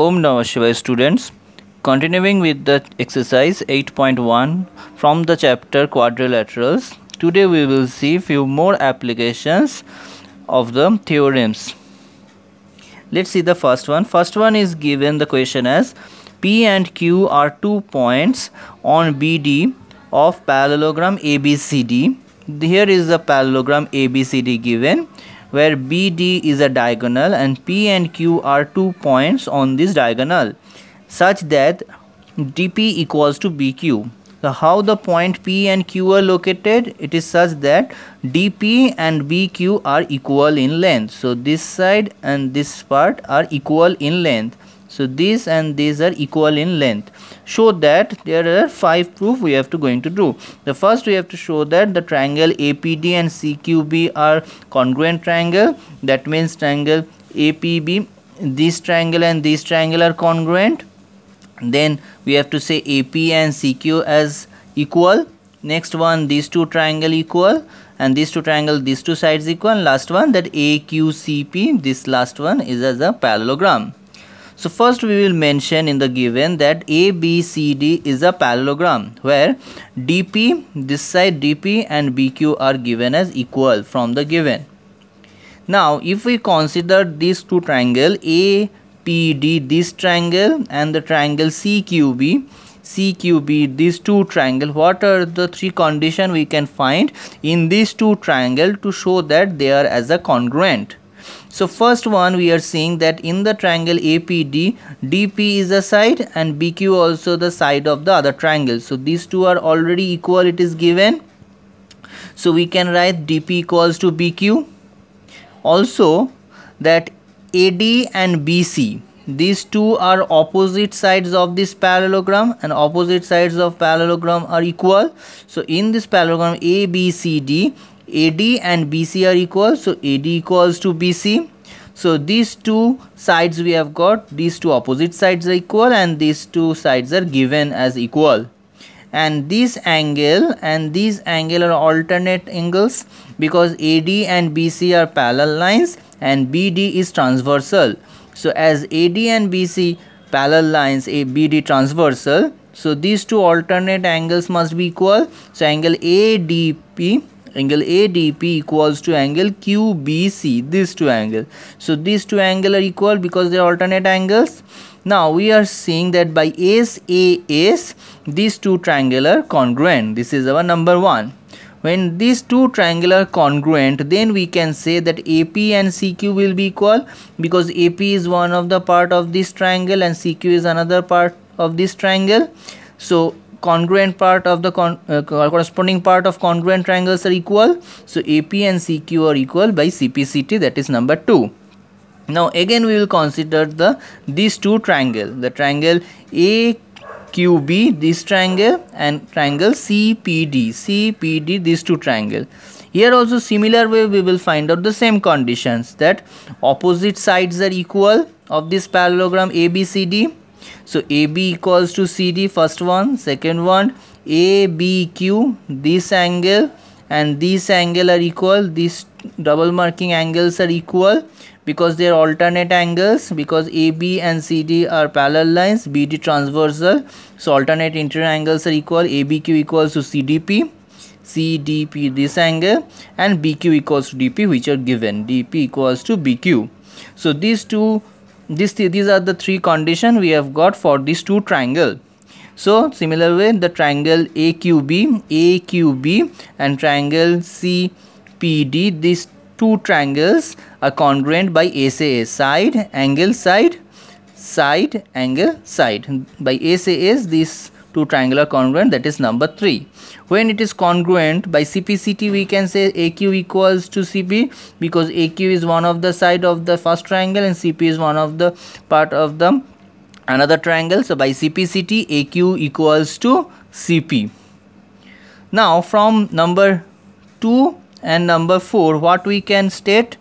Om Namah Shivaya students. Continuing with the exercise 8.1 from the chapter quadrilaterals. Today we will see few more applications of the theorems. Let's see the first one. First one is given the question as P and Q are two points on BD of parallelogram ABCD. Here is the parallelogram ABCD given where BD is a diagonal and P and Q are two points on this diagonal such that DP equals to BQ. So how the point P and Q are located? It is such that DP and BQ are equal in length. So this side and this part are equal in length so these and these are equal in length show that there are five proof we have to going to do the first we have to show that the triangle apd and cqb are congruent triangle that means triangle apb this triangle and this triangle are congruent then we have to say ap and cq as equal next one these two triangle equal and these two triangle these two sides equal and last one that aqcp this last one is as a parallelogram so first we will mention in the given that ABCD is a parallelogram where DP, this side DP and BQ are given as equal from the given. Now if we consider these two triangle APD this triangle and the triangle CQB CQB these two triangle what are the three condition we can find in these two triangle to show that they are as a congruent so first one we are seeing that in the triangle APD DP is a side and BQ also the side of the other triangle so these two are already equal it is given so we can write DP equals to BQ also that AD and BC these two are opposite sides of this parallelogram and opposite sides of parallelogram are equal so in this parallelogram ABCD AD and BC are equal. So AD equals to BC. So these two sides we have got, these two opposite sides are equal and these two sides are given as equal. And this angle and these angle are alternate angles because AD and BC are parallel lines and BD is transversal. So as AD and BC parallel lines, BD transversal, so these two alternate angles must be equal. So angle ADP angle ADP equals to angle QBC these two angles so these two angles are equal because they are alternate angles now we are seeing that by SAS these two triangles are congruent this is our number one when these two triangles are congruent then we can say that AP and CQ will be equal because AP is one of the part of this triangle and CQ is another part of this triangle so congruent part of the con uh, corresponding part of congruent triangles are equal. So AP and CQ are equal by CPCT that is number 2. Now again we will consider the these two triangle the triangle AQB this triangle and triangle CPD CPD these two triangle. Here also similar way we will find out the same conditions that opposite sides are equal of this parallelogram ABCD so AB equals to CD first one, second one ABQ this angle and this angle are equal these double marking angles are equal because they are alternate angles because AB and CD are parallel lines BD transversal so alternate interior angles are equal ABQ equals to CDP CDP this angle and BQ equals to DP which are given DP equals to BQ so these two this these are the three condition we have got for these two triangle so similar way the triangle aqb aqb and triangle cpd these two triangles are congruent by ACA side angle side side angle side by ACA is to triangular congruent that is number 3 when it is congruent by CPCT we can say AQ equals to CP because AQ is one of the side of the first triangle and CP is one of the part of the another triangle so by CPCT AQ equals to CP now from number 2 and number 4 what we can state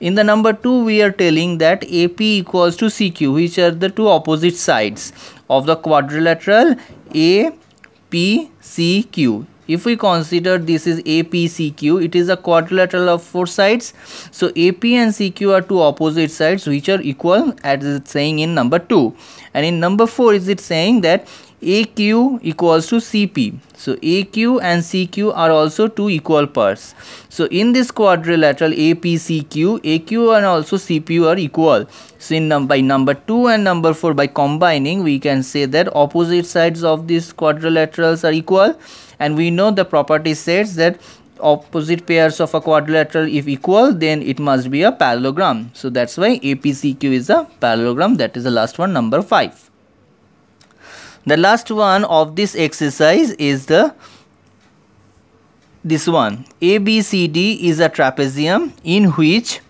in the number 2 we are telling that AP equals to CQ which are the two opposite sides of the quadrilateral APCQ. If we consider this is APCQ, it is a quadrilateral of four sides. So AP and CQ are two opposite sides which are equal as it's saying in number 2. And in number 4 is it saying that AQ equals to CP. So AQ and CQ are also two equal parts. So in this quadrilateral APCQ, AQ and also CP are equal. So in num by number 2 and number 4 by combining we can say that opposite sides of these quadrilaterals are equal and we know the property says that opposite pairs of a quadrilateral if equal then it must be a parallelogram. So that's why APCQ is a parallelogram that is the last one number 5 the last one of this exercise is the this one ABCD is a trapezium in which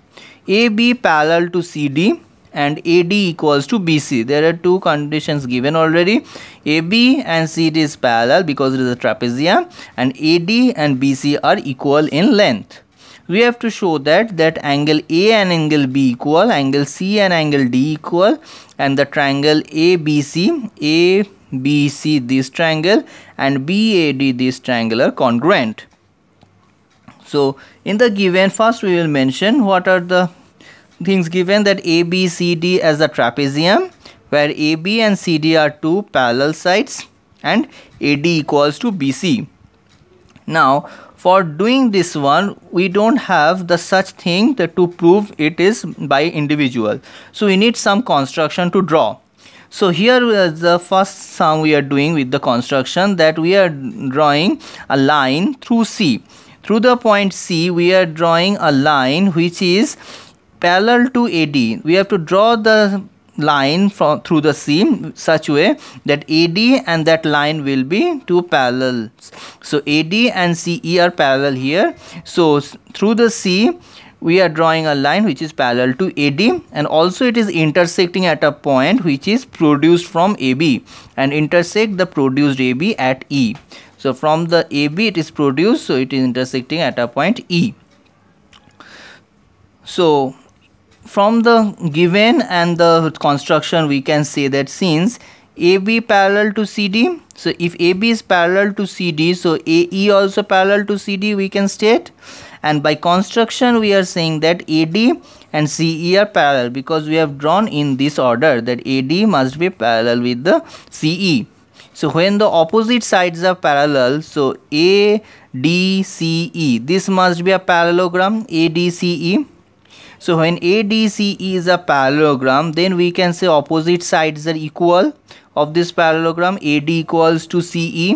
AB parallel to CD and AD equals to BC. There are two conditions given already. AB and CD is parallel because it is a trapezium and AD and BC are equal in length. We have to show that that angle A and angle B equal, angle C and angle D equal and the triangle ABC, A, BC this triangle and BAD this triangle are congruent. So in the given first we will mention what are the things given that ABCD as a trapezium where AB and CD are two parallel sides and AD equals to BC. Now for doing this one we don't have the such thing that to prove it is by individual. So we need some construction to draw so here is the first sum we are doing with the construction that we are drawing a line through c through the point c we are drawing a line which is parallel to ad we have to draw the line from through the seam such way that AD and that line will be two parallels. So AD and CE are parallel here. So through the C we are drawing a line which is parallel to AD and also it is intersecting at a point which is produced from AB and intersect the produced AB at E. So from the AB it is produced so it is intersecting at a point E. So from the given and the construction we can say that since AB parallel to CD so if AB is parallel to CD so AE also parallel to CD we can state and by construction we are saying that AD and CE are parallel because we have drawn in this order that AD must be parallel with the CE. So when the opposite sides are parallel, so ADCE, this must be a parallelogram ADCE. So when ADCE is a parallelogram, then we can say opposite sides are equal of this parallelogram AD equals to CE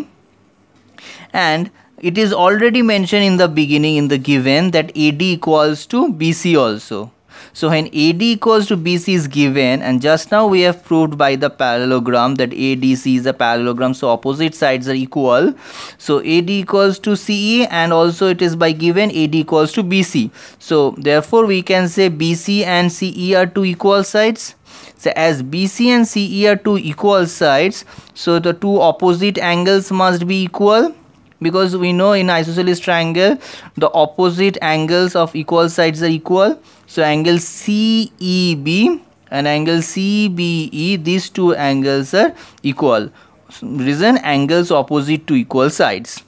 and it is already mentioned in the beginning in the given that AD equals to BC also. So when AD equals to BC is given and just now we have proved by the parallelogram that ADC is a parallelogram so opposite sides are equal. So AD equals to CE and also it is by given AD equals to BC. So therefore we can say BC and CE are two equal sides. So as BC and CE are two equal sides so the two opposite angles must be equal because we know in isosceles triangle the opposite angles of equal sides are equal so angle CEB and angle CBE these two angles are equal reason angles opposite to equal sides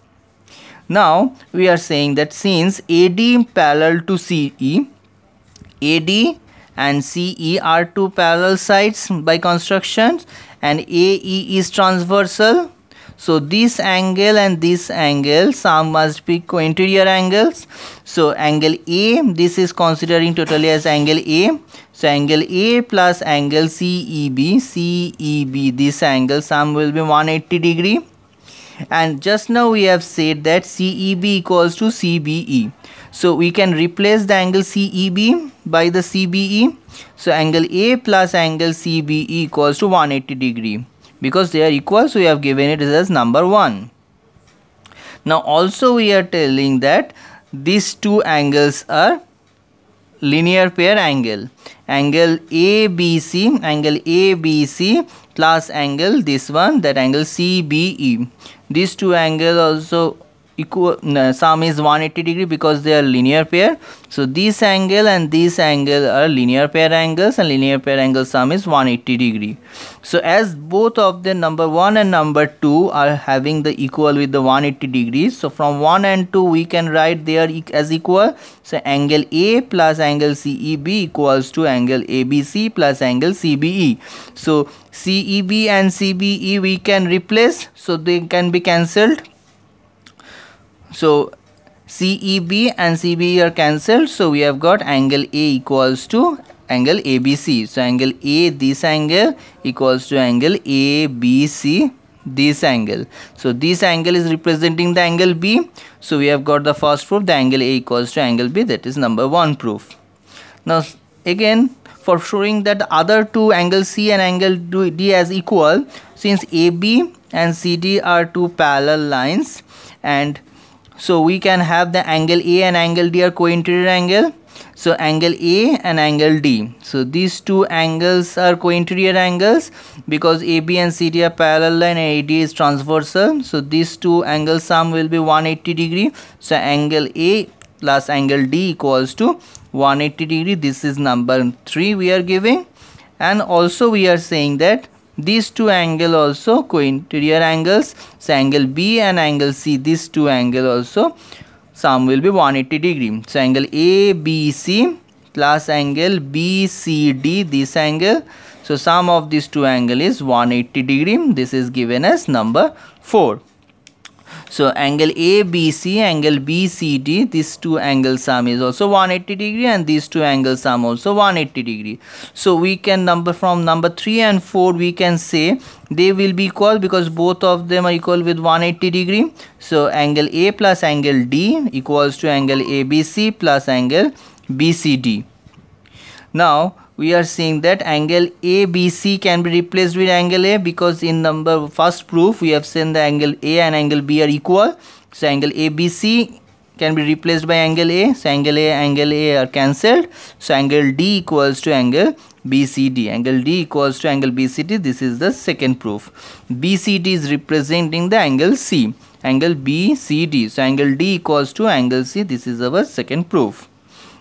now we are saying that since AD parallel to CE AD and CE are two parallel sides by constructions and AE is transversal so this angle and this angle some must be co-interior angles so angle a this is considering totally as angle a so angle a plus angle ceb ceb this angle sum will be 180 degree and just now we have said that ceb equals to cbe so we can replace the angle CEB by the CBE. So angle A plus angle CBE equals to 180 degree because they are equal so we have given it as number 1 now also we are telling that these two angles are linear pair angle angle ABC angle ABC plus angle this one that angle CBE these two angles also equal uh, sum is 180 degree because they are linear pair so this angle and this angle are linear pair angles and linear pair angle sum is 180 degree so as both of the number 1 and number 2 are having the equal with the 180 degrees so from 1 and 2 we can write they are e as equal so angle A plus angle CEB equals to angle ABC plus angle CBE so CEB and CBE we can replace so they can be cancelled so CEB and CB are cancelled. So we have got angle A equals to angle ABC. So angle A this angle equals to angle ABC this angle. So this angle is representing the angle B. So we have got the first proof the angle A equals to angle B that is number one proof. Now again for showing that other two angle C and angle D as equal since AB and CD are two parallel lines and so we can have the angle A and angle D are co-interior angle. So angle A and angle D. So these two angles are co-interior angles because AB and CD are parallel line and AD is transversal. So these two angle sum will be 180 degree. So angle A plus angle D equals to 180 degree. This is number 3 we are giving. And also we are saying that these two angle also co-interior angles so angle b and angle c these two angle also sum will be 180 degree so angle abc plus angle bcd this angle so sum of these two angle is 180 degree this is given as number 4 so angle ABC, angle BCD, these two angle sum is also 180 degree and these two angle sum also 180 degree. So we can number from number 3 and 4 we can say they will be equal because both of them are equal with 180 degree. So angle A plus angle D equals to angle ABC plus angle BCD. Now we are seeing that angle ABC can be replaced with angle A because in number first proof we have seen the angle A and angle B are equal. So angle ABC can be replaced by angle A. So angle A, angle A are cancelled. So angle D equals to angle BCD. Angle D equals to angle BCD. This is the second proof. BCD is representing the angle C. Angle BCD. So angle D equals to angle C. This is our second proof.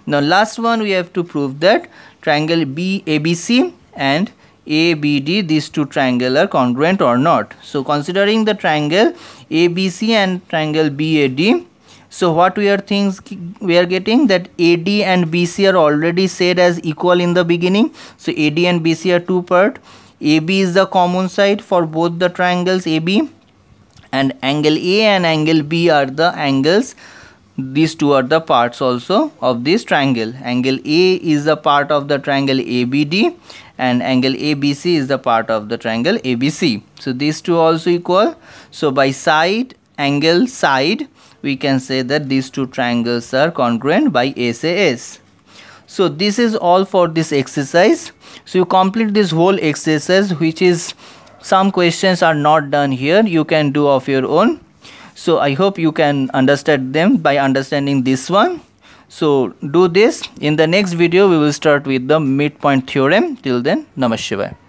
Now last one we have to prove that triangle BABC and ABD these two triangle are congruent or not. So considering the triangle ABC and triangle BAD so what we are things we are getting that AD and BC are already said as equal in the beginning. So AD and BC are two part. AB is the common side for both the triangles AB and angle A and angle B are the angles these two are the parts also of this triangle angle A is the part of the triangle ABD and angle ABC is the part of the triangle ABC so these two also equal so by side angle side we can say that these two triangles are congruent by SAS so this is all for this exercise so you complete this whole exercise which is some questions are not done here you can do of your own so i hope you can understand them by understanding this one so do this in the next video we will start with the midpoint theorem till then namaste